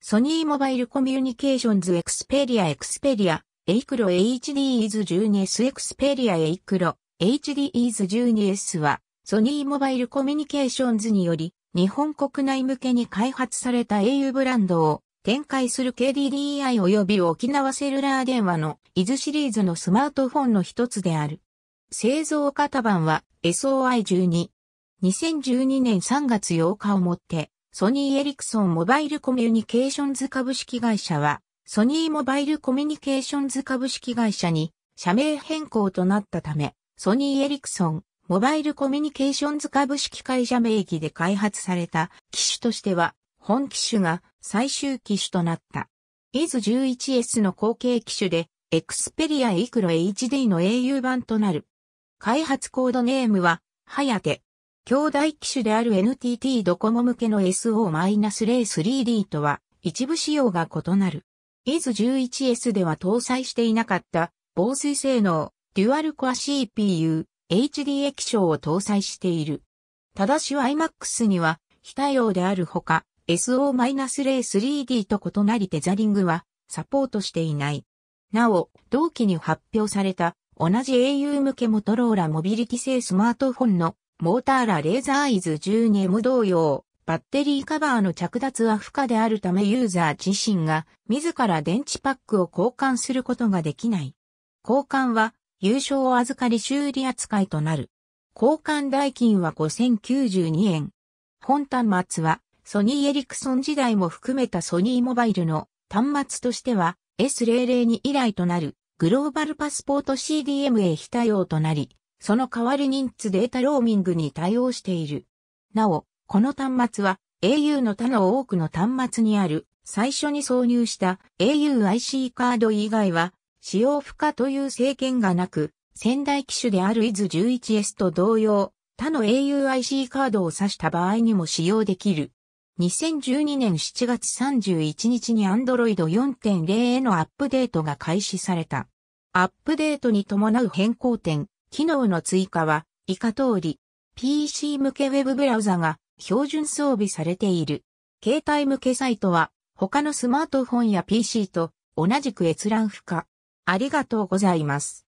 ソニーモバイルコミュニケーションズエクスペリアエクスペリア、エイクロ HDEs 12S エクスペリアエイクロ HDEs 12S は、ソニーモバイルコミュニケーションズにより、日本国内向けに開発された au ブランドを展開する KDDI 及び沖縄セルラー電話の IS シリーズのスマートフォンの一つである。製造型版は SOI12。2012年3月8日をもってソニーエリクソンモバイルコミュニケーションズ株式会社は、ソニーモバイルコミュニケーションズ株式会社に社名変更となったため、ソニーエリクソンモバイルコミュニケーションズ株式会社名義で開発された機種としては、本機種が最終機種となった。IS11S の後継機種で、エクスペリアイクロ HD の au 版となる。開発コードネームは、ハヤテ。兄弟機種である NTT ドコモ向けの SO-03D とは一部仕様が異なる。IS11S では搭載していなかった防水性能、デュアルコア CPU、HD 液晶を搭載している。ただし iMAX には非対応であるほか SO-03D と異なりテザリングはサポートしていない。なお、同期に発表された同じ au 向けモトローラモビリティ製スマートフォンのモーターラレーザーイズ 12M 同様、バッテリーカバーの着脱は不可であるためユーザー自身が自ら電池パックを交換することができない。交換は優勝を預かり修理扱いとなる。交換代金は5092円。本端末はソニーエリクソン時代も含めたソニーモバイルの端末としては S002 以来となるグローバルパスポート CDMA 非対応となり、その代わり認知データローミングに対応している。なお、この端末は au の他の多くの端末にある最初に挿入した auIC カード以外は使用不可という制限がなく、仙台機種である IS11S と同様、他の auIC カードを指した場合にも使用できる。2012年7月31日に Android 4.0へのアップデートが開始された。アップデートに伴う変更点、機能の追加は以下通り PC 向けウェブブラウザが標準装備されている。携帯向けサイトは他のスマートフォンや PC と同じく閲覧不可。ありがとうございます。